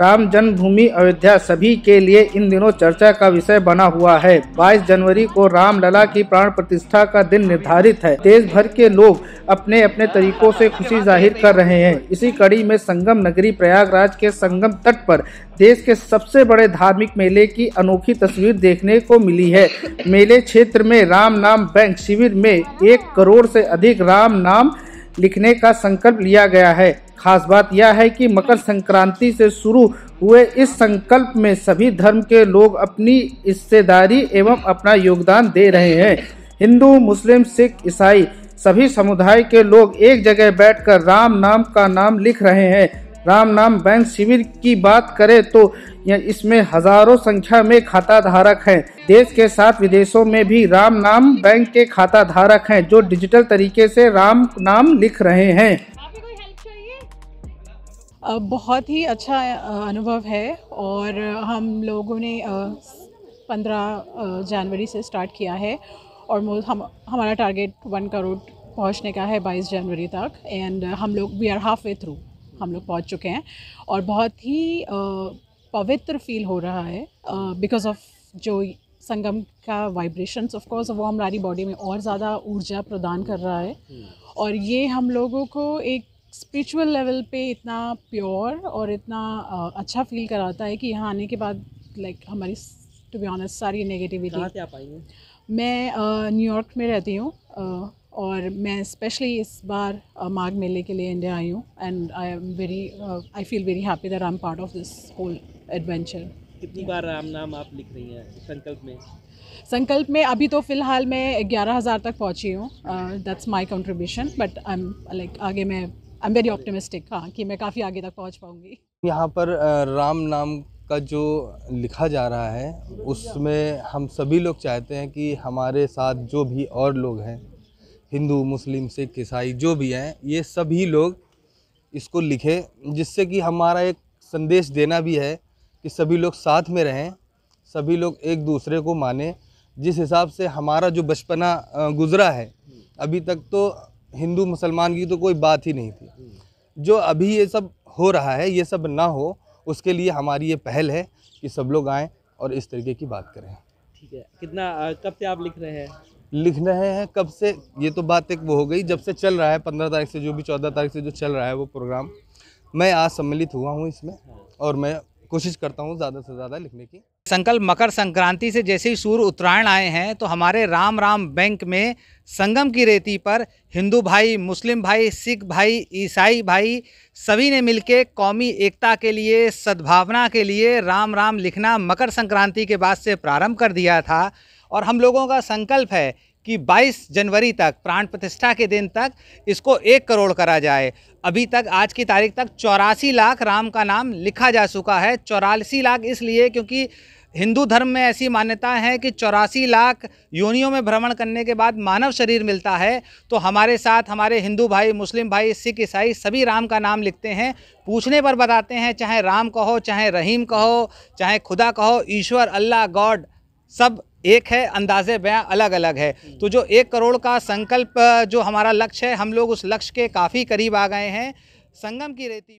राम जन्मभूमि अयोध्या सभी के लिए इन दिनों चर्चा का विषय बना हुआ है 22 जनवरी को रामलला की प्राण प्रतिष्ठा का दिन निर्धारित है देश भर के लोग अपने अपने तरीकों से खुशी जाहिर कर रहे हैं इसी कड़ी में संगम नगरी प्रयागराज के संगम तट पर देश के सबसे बड़े धार्मिक मेले की अनोखी तस्वीर देखने को मिली है मेले क्षेत्र में राम नाम बैंक शिविर में एक करोड़ से अधिक राम नाम लिखने का संकल्प लिया गया है खास बात यह है कि मकर संक्रांति से शुरू हुए इस संकल्प में सभी धर्म के लोग अपनी हिस्सेदारी एवं अपना योगदान दे रहे हैं हिंदू मुस्लिम सिख ईसाई सभी समुदाय के लोग एक जगह बैठकर राम नाम का नाम लिख रहे हैं राम नाम बैंक शिविर की बात करें तो इसमें हजारों संख्या में खाता धारक हैं देश के साथ विदेशों में भी राम नाम बैंक के खाता धारक हैं जो डिजिटल तरीके से राम नाम लिख रहे हैं बहुत ही अच्छा अनुभव है और हम लोगों ने पंद्रह जनवरी से स्टार्ट किया है और हम हमारा टारगेट वन करोड़ पहुंचने का है बाईस जनवरी तक एंड हम लोग we are halfway through हम लोग पहुंच चुके हैं और बहुत ही पवित्र फील हो रहा है बिकॉज ऑफ जो संगम का वाइब्रेशंस ऑफ कोर्स वो हमारी बॉडी में और ज़्यादा ऊर्जा प्रदान कर रहा है hmm. और ये हम लोगों को एक स्पिरिचुअल लेवल पे इतना प्योर और इतना अच्छा फील कराता है कि यहाँ आने के बाद लाइक हमारी टू बी ऑनेस्ट सारी नेगेटिविटी मैं न्यूयॉर्क में रहती हूँ और मैं स्पेशली इस बार माघ मेले के लिए इंडिया आई हूँ and I am very I feel very happy that I am part of this whole adventure कितनी बार राम नाम आप लिख रही हैं संकल्प में संकल्प में अभी तो फ़िलहाल मैं ग्यारह हज़ार तक पहुँची हूँ that's my contribution but I am like आगे मैं आई एम वेरी ऑप्टिमिस्टिक हाँ कि मैं काफ़ी आगे तक पहुँच पाऊँगी यहाँ पर राम नाम का जो लिखा जा रहा है उसमें हम सभी लोग चाहते हैं कि हमारे साथ जो भी और लोग हैं हिंदू मुस्लिम सिख ईसाई जो भी हैं ये सभी लोग इसको लिखें जिससे कि हमारा एक संदेश देना भी है कि सभी लोग साथ में रहें सभी लोग एक दूसरे को माने जिस हिसाब से हमारा जो बचपना गुज़रा है अभी तक तो हिंदू मुसलमान की तो कोई बात ही नहीं थी जो अभी ये सब हो रहा है ये सब ना हो उसके लिए हमारी ये पहल है कि सब लोग आएँ और इस तरीके की बात करें ठीक है कितना कब से आप लिख रहे हैं लिख रहे हैं कब से ये तो बात एक वो हो गई जब से चल रहा है पंद्रह तारीख से जो भी चौदह तारीख से जो चल रहा है वो प्रोग्राम मैं आज सम्मिलित हुआ हूँ इसमें हाँ। और मैं कोशिश करता हूँ ज़्यादा से ज़्यादा लिखने की संकल्प मकर संक्रांति से जैसे ही सूर्य उत्तरायण आए हैं तो हमारे राम राम बैंक में संगम की रेती पर हिंदू भाई मुस्लिम भाई सिख भाई ईसाई भाई सभी ने के कौमी एकता के लिए सद्भावना के लिए राम राम लिखना मकर संक्रांति के बाद से प्रारंभ कर दिया था और हम लोगों का संकल्प है कि 22 जनवरी तक प्राण प्रतिष्ठा के दिन तक इसको एक करोड़ करा जाए अभी तक आज की तारीख तक चौरासी लाख राम का नाम लिखा जा चुका है चौरासी लाख इसलिए क्योंकि हिंदू धर्म में ऐसी मान्यता है कि चौरासी लाख योनियों में भ्रमण करने के बाद मानव शरीर मिलता है तो हमारे साथ हमारे हिंदू भाई मुस्लिम भाई सिख ईसाई सभी राम का नाम लिखते हैं पूछने पर बताते हैं चाहे राम कहो चाहे रहीम कहो चाहे खुदा कहो ईश्वर अल्लाह गॉड सब एक है अंदाजे बयां अलग अलग है तो जो एक करोड़ का संकल्प जो हमारा लक्ष्य है हम लोग उस लक्ष्य के काफ़ी करीब आ गए हैं संगम की रेती